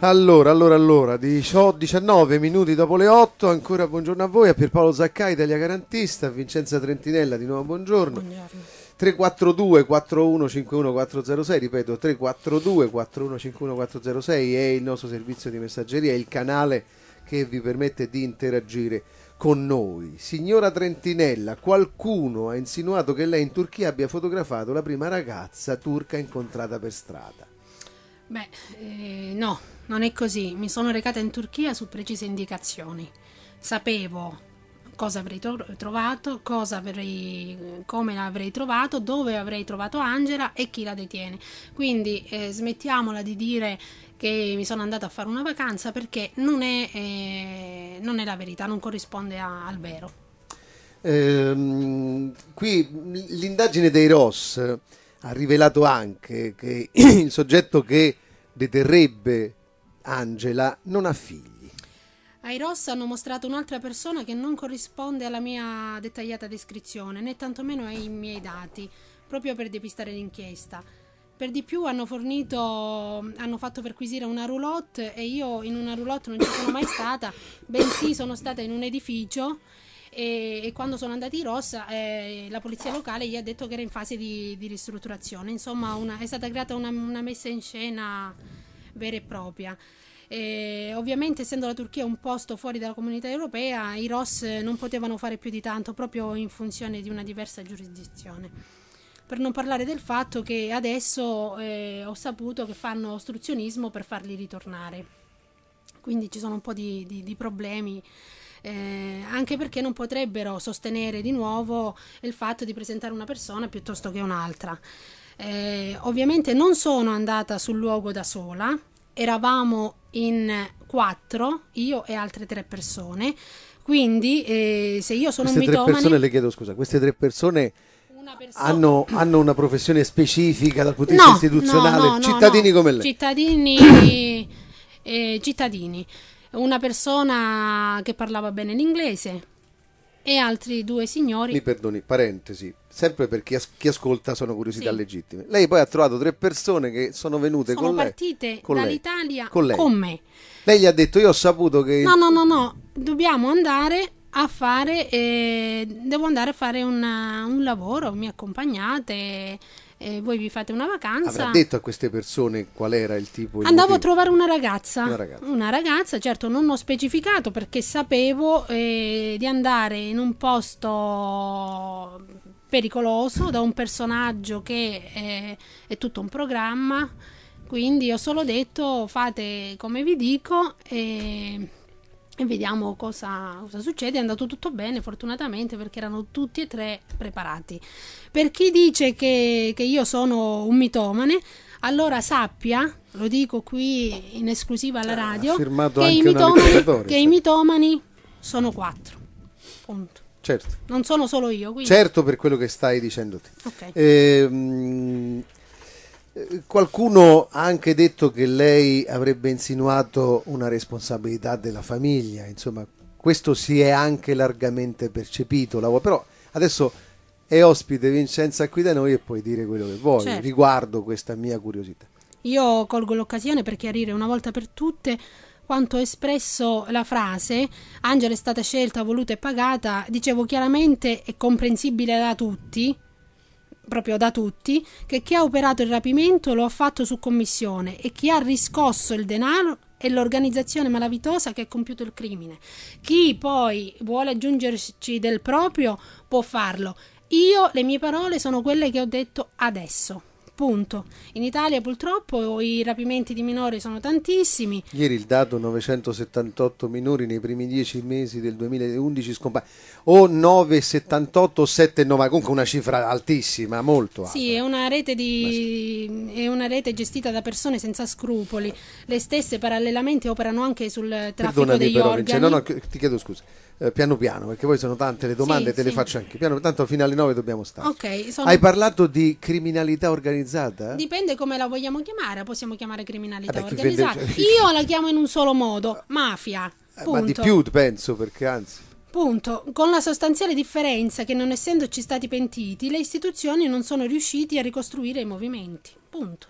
Allora, allora, allora, 19 minuti dopo le 8, ancora buongiorno a voi, a Pierpaolo Zaccai, Italia Garantista, a Vincenza Trentinella, di nuovo buongiorno. buongiorno. 342 4151 406, ripeto 342 4151 406 è il nostro servizio di messaggeria, è il canale che vi permette di interagire con noi. Signora Trentinella, qualcuno ha insinuato che lei in Turchia abbia fotografato la prima ragazza turca incontrata per strada. Beh, eh, no, non è così. Mi sono recata in Turchia su precise indicazioni. Sapevo cosa avrei trovato, cosa avrei, come l'avrei trovato, dove avrei trovato Angela e chi la detiene. Quindi eh, smettiamola di dire che mi sono andata a fare una vacanza perché non è, eh, non è la verità, non corrisponde a, al vero. Ehm, qui l'indagine dei Ross ha rivelato anche che il soggetto che deterrebbe Angela, non ha figli. Ai Ross hanno mostrato un'altra persona che non corrisponde alla mia dettagliata descrizione, né tantomeno ai miei dati, proprio per depistare l'inchiesta. Per di più hanno fornito, hanno fatto perquisire una roulotte e io in una roulotte non ci sono mai stata, bensì sono stata in un edificio e, e quando sono andati i ROS eh, la polizia locale gli ha detto che era in fase di, di ristrutturazione. Insomma, una, è stata creata una, una messa in scena vera e propria. E ovviamente, essendo la Turchia un posto fuori dalla comunità europea, i ROS non potevano fare più di tanto proprio in funzione di una diversa giurisdizione. Per non parlare del fatto che adesso eh, ho saputo che fanno ostruzionismo per farli ritornare. Quindi ci sono un po' di, di, di problemi eh, anche perché non potrebbero sostenere di nuovo il fatto di presentare una persona piuttosto che un'altra. Eh, ovviamente non sono andata sul luogo da sola, eravamo in quattro, io e altre tre persone, quindi eh, se io sono queste un mitomane... Queste tre persone, le chiedo scusa, queste tre persone... Persona. Hanno, hanno, una professione specifica dal punto di vista no, istituzionale, no, no, cittadini come lei. Cittadini, eh, cittadini una persona che parlava bene l'inglese e altri due signori. Mi perdoni, parentesi, sempre per chi, as- chi ascolta sono curiosità sì. legittime. Lei poi ha trovato tre persone che sono venute sono con lei. Sono partite dall'Italia con, lei. con me. Lei gli ha detto io ho saputo che... No, no, no, no, dobbiamo andare a fare, eh, devo andare a fare una, un lavoro, mi accompagnate eh, voi vi fate una vacanza. Avrà detto a queste persone qual era il tipo di Andavo motivo. a trovare una ragazza, una ragazza, una ragazza, certo non ho specificato perché sapevo eh, di andare in un posto pericoloso da un personaggio che è, eh, è tutto un programma, quindi ho solo detto fate come vi dico e e vediamo cosa, cosa, succede. È andato tutto bene, fortunatamente, perché erano tutti e tre preparati. Per chi dice che, che io sono un mitomane, allora sappia, lo dico qui in esclusiva alla eh, radio, ah, che, i mitomani, che i mitomani sono quattro. Punto. Certo. Non sono solo io. Quindi... Certo per quello che stai dicendo Okay. Ehm, Qualcuno ha anche detto che lei avrebbe insinuato una responsabilità della famiglia, insomma questo si è anche largamente percepito, però adesso è ospite Vincenza qui da noi e puoi dire quello che vuoi certo. riguardo questa mia curiosità. Io colgo l'occasione per chiarire una volta per tutte quanto ho espresso la frase Angela è stata scelta, voluta e pagata, dicevo chiaramente è comprensibile da tutti, proprio da tutti che chi ha operato il rapimento lo ha fatto su commissione e chi ha riscosso il denaro è l'organizzazione malavitosa che ha compiuto il crimine. Chi poi vuole aggiungerci del proprio può farlo. Io le mie parole sono quelle che ho detto adesso appunto In Italia purtroppo i rapimenti di minori sono tantissimi. Ieri il dato 978 minori nei primi dieci mesi del 2011 scompare. O 978 o 79, comunque una cifra altissima, molto alta. Sì, è una, di, è una rete gestita da persone senza scrupoli. Le stesse parallelamente operano anche sul traffico Perdonami degli però, organi. Cioè, no, no, ti chiedo scusa. Eh, piano piano, perché poi sono tante le domande, sì, te sì. le faccio anche. Piano, tanto fino alle 9 dobbiamo stare. Okay, sono... Hai parlato di criminalità organizzata organizzata? Dipende come la vogliamo chiamare, possiamo chiamare criminalità Vabbè, organizzata. Vende... Io la chiamo in un solo modo, mafia. Eh, ma di più penso, perché anzi... Punto. Con la sostanziale differenza che non essendoci stati pentiti, le istituzioni non sono riusciti a ricostruire i movimenti. Punto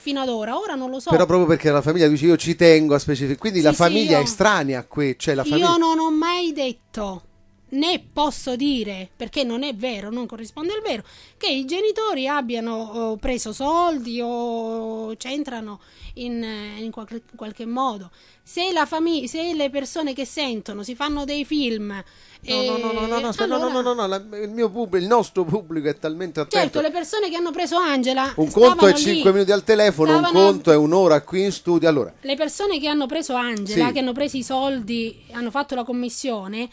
fino ad ora, ora non lo so. Però proprio perché la famiglia dice io ci tengo a specificare, quindi sì, la famiglia sì, io... è estranea a qui, cioè la famiglia... Io non ho mai detto né posso dire, perché non è vero, non corrisponde al vero, che i genitori abbiano oh, preso soldi o c'entrano in, eh, in qualche, qualche, modo. Se, la famig- se le persone che sentono si fanno dei film... No, no, no, no, no, il, mio pubblico, il nostro pubblico è talmente attento. Certo, le persone che hanno preso Angela... Un conto è 5 minuti al telefono, stavano... un conto è un'ora qui in studio. Allora. Le persone che hanno preso Angela, sì. che hanno preso i soldi, hanno fatto la commissione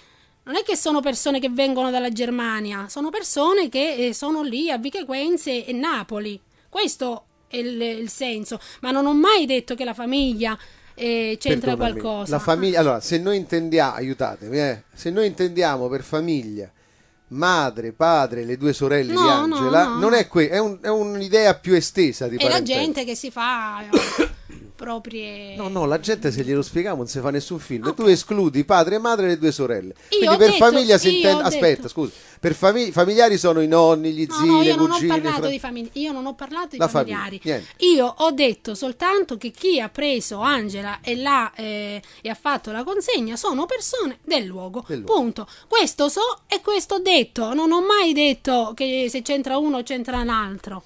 non è che sono persone che vengono dalla Germania, sono persone che eh, sono lì a Vicequenze e Napoli. Questo è il, il senso, ma non ho mai detto che la famiglia eh, c'entra Perdonami. qualcosa. La famiglia, allora, se noi intendiamo, aiutatemi, eh, se noi intendiamo per famiglia madre, padre, le due sorelle no, di Angela, no, no. non è questo, è, un, è, un'idea più estesa di È la gente che si fa eh, proprie... No, no, la gente se glielo spieghiamo non si fa nessun film. Okay. Tu escludi padre e madre e le due sorelle. Io Quindi per detto, famiglia si intende... Aspetta, detto. scusa. Per famig... familiari sono i nonni, gli zii, no, no, le cugine... Non ho parlato di famiglia. Io non ho parlato di familiari. Famiglia, io ho detto soltanto che chi ha preso Angela e, la, eh, e ha fatto la consegna sono persone del luogo. del luogo. Punto. Questo so e questo ho detto. Non ho mai detto che se c'entra uno c'entra l'altro.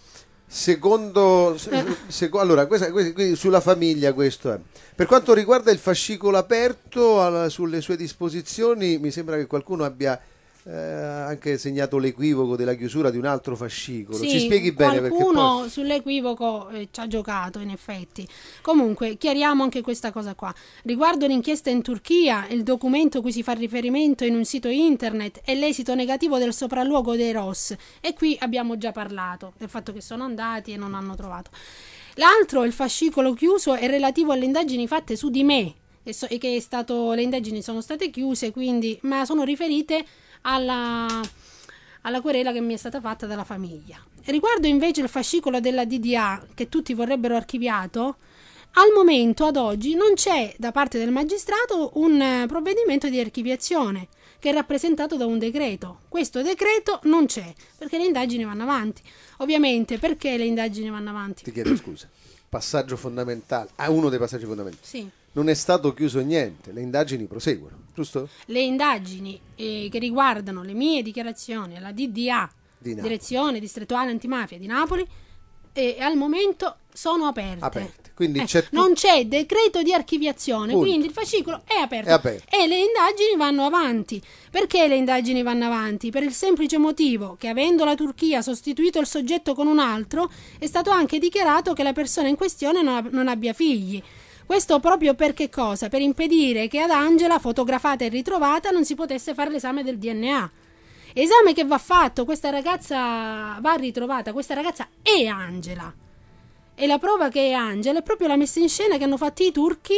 Secondo, eh. seco, allora, questa, questa, sulla famiglia questo è. Per quanto riguarda il fascicolo aperto alla, sulle sue disposizioni, mi sembra che qualcuno abbia eh, anche segnato l'equivoco della chiusura di un altro fascicolo. Sì, Ci spieghi bene perché qualcuno poi... sull'equivoco eh, ci ha giocato in effetti. Comunque, chiariamo anche questa cosa qua. Riguardo l'inchiesta in Turchia, il documento cui si fa riferimento in un sito internet è l'esito negativo del sopralluogo dei Ross e qui abbiamo già parlato del fatto che sono andati e non hanno trovato. L'altro, il fascicolo chiuso, è relativo alle indagini fatte su di me, e, so, e che stato, le indagini sono state chiuse, quindi, ma sono riferite alla, alla querela che mi è stata fatta dalla famiglia. Riguardo invece il fascicolo della DDA che tutti vorrebbero archiviato, al momento, ad oggi, non c'è da parte del magistrato un eh, provvedimento di archiviazione che è rappresentato da un decreto. Questo decreto non c'è perché le indagini vanno avanti. Ovviamente, perché le indagini vanno avanti? Ti chiedo scusa. Passaggio fondamentale, ah, uno dei passaggi fondamentali. Sì non è stato chiuso niente, le indagini proseguono, giusto? Le indagini eh, che riguardano le mie dichiarazioni alla DDA, di Direzione Distrettuale Antimafia di Napoli, eh, al momento sono aperte. aperte. Eh, c'è tu... Non c'è decreto di archiviazione, Punto. quindi il fascicolo è aperto. è aperto. E le indagini vanno avanti. Perché le indagini vanno avanti? Per il semplice motivo che avendo la Turchia sostituito il soggetto con un altro, è stato anche dichiarato che la persona in questione non, ab- non abbia figli. Questo proprio perché cosa? Per impedire che ad Angela, fotografata e ritrovata, non si potesse fare l'esame del DNA. Esame che va fatto, questa ragazza va ritrovata, questa ragazza è Angela. E la prova che è Angela è proprio la messa in scena che hanno fatto i turchi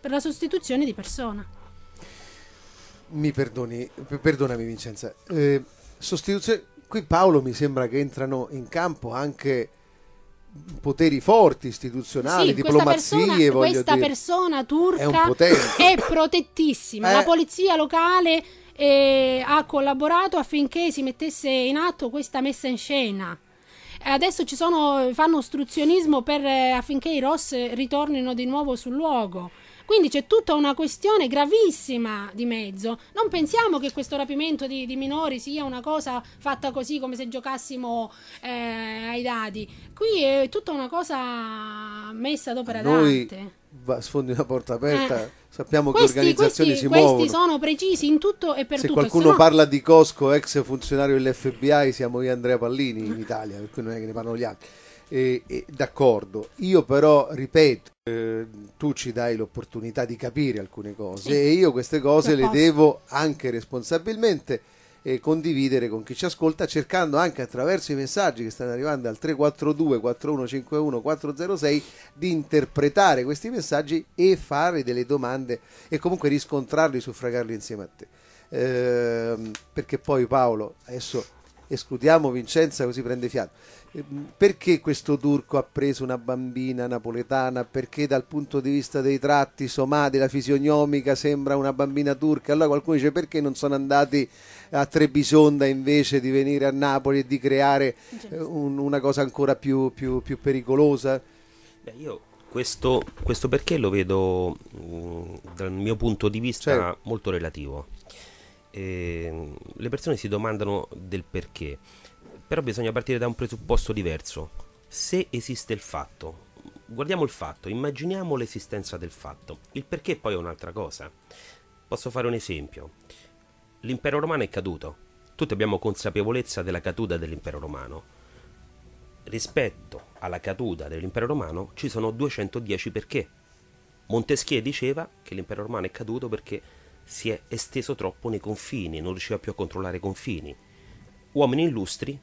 per la sostituzione di persona. Mi perdoni, perdonami Vincenza. Eh, sostituzione, qui Paolo mi sembra che entrano in campo anche poteri forti istituzionali, sì, diplomazie. Questa persona, questa persona turca è, è protettissima. Eh. La polizia locale eh, ha collaborato affinché si mettesse in atto questa messa in scena. Adesso sono, fanno ostruzionismo per, eh, affinché i Ross ritornino di nuovo sul luogo. Quindi c'è tutta una questione gravissima di mezzo. Non pensiamo che questo rapimento di, di minori sia una cosa fatta così come se giocassimo eh, ai dadi. Qui è tutta una cosa messa ad opera Noi... d'arte sfondi una porta aperta, eh, sappiamo questi, che organizzazioni questi, si questi muovono. Questi sono precisi in tutto e per Se tutto. Se qualcuno no... parla di Cosco, ex funzionario dell'FBI, siamo io e Andrea Pallini in Italia, per cui non è che ne parlano gli altri. E, e, d'accordo, io però ripeto, Ehm, tu ci dai l'opportunità di capire alcune cose sì. e io queste cose le devo anche responsabilmente eh, condividere con chi ci ascolta cercando anche attraverso i messaggi che stanno arrivando al 342 4151 406 di interpretare questi messaggi e fare delle domande e comunque riscontrarli, suffragarli insieme a te. Eh, perché poi Paolo adesso escludiamo Vincenza così prende fiato. Eh, perché questo turco ha preso una bambina napoletana? Perché dal punto di vista dei tratti somati, la fisionomica sembra una bambina turca? Allora qualcuno dice perché non sono andati a Trebisonda invece di venire a Napoli e di creare eh, un, una cosa ancora più, più, più pericolosa? Beh, io questo, questo, perché lo vedo uh, dal mio punto di vista certo. molto relativo eh, le persone si domandano del perché, però bisogna partire da un presupposto diverso. Se esiste il fatto, guardiamo il fatto, immaginiamo l'esistenza del fatto, il perché poi è un'altra cosa. Posso fare un esempio. L'impero romano è caduto, tutti abbiamo consapevolezza della caduta dell'impero romano. Rispetto alla caduta dell'impero romano ci sono 210 perché. Montesquieu diceva che l'impero romano è caduto perché si è esteso troppo nei confini, non riusciva più a controllare i confini. Uomini illustri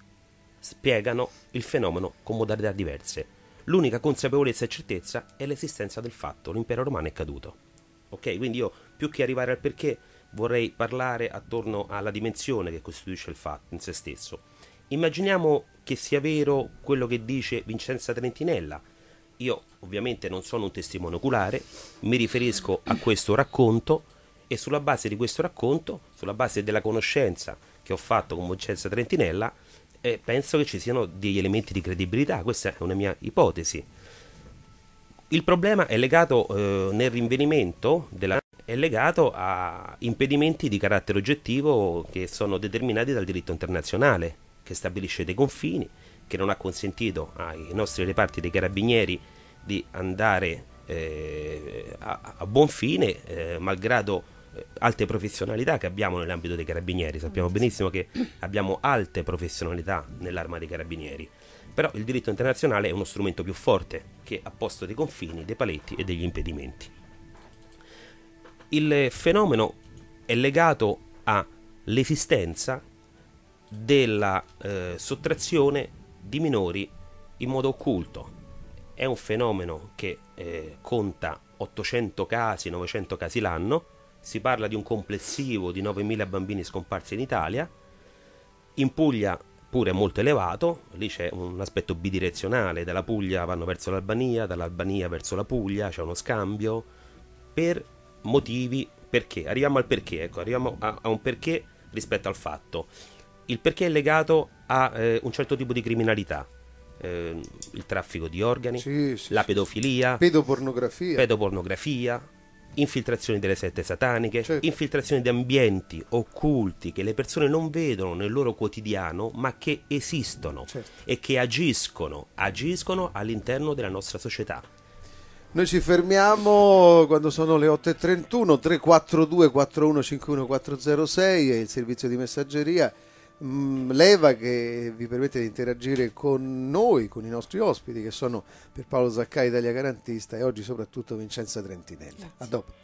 spiegano il fenomeno con modalità diverse. L'unica consapevolezza e certezza è l'esistenza del fatto, l'impero romano è caduto. Ok, quindi io più che arrivare al perché vorrei parlare attorno alla dimensione che costituisce il fatto in se stesso. Immaginiamo che sia vero quello che dice Vincenza Trentinella. Io ovviamente non sono un testimone oculare, mi riferisco a questo racconto e sulla base di questo racconto, sulla base della conoscenza che ho fatto con Vincenzo Trentinella, eh, penso che ci siano degli elementi di credibilità, questa è una mia ipotesi. Il problema è legato eh, nel rinvenimento della è legato a impedimenti di carattere oggettivo che sono determinati dal diritto internazionale, che stabilisce dei confini, che non ha consentito ai nostri reparti dei carabinieri di andare eh, a, a, buon fine, eh, malgrado eh, alte professionalità che abbiamo nell'ambito dei carabinieri. Sappiamo mm. benissimo che abbiamo alte professionalità nell'arma dei carabinieri. Però il diritto internazionale è uno strumento più forte che ha posto dei confini, dei paletti e degli impedimenti. Il fenomeno è legato all'esistenza della eh, sottrazione di minori in modo occulto. È un fenomeno che eh, conta 800 casi, 900 casi l'anno, si parla di un complessivo di 9.000 bambini scomparsi in Italia, in Puglia pure è molto elevato, lì c'è un aspetto bidirezionale, dalla Puglia vanno verso l'Albania, dall'Albania verso la Puglia, c'è uno scambio, per motivi, perché, arriviamo al perché, ecco, arriviamo a, a un perché rispetto al fatto. Il perché è legato a eh, un certo tipo di criminalità, eh, il traffico di organi, sì, sì, la pedofilia, pedopornografia. pedopornografia, infiltrazioni delle sette sataniche, certo. infiltrazioni di ambienti occulti che le persone non vedono nel loro quotidiano ma che esistono certo. e che agiscono, agiscono all'interno della nostra società. Noi ci fermiamo quando sono le 8.31, 342 4151 406 è il servizio di messaggeria Mm, leva che vi permette di interagire con noi, con i nostri ospiti che sono per Paolo Zaccai, Italia Garantista e oggi soprattutto Vincenza Trentinelli. Grazie. A dopo.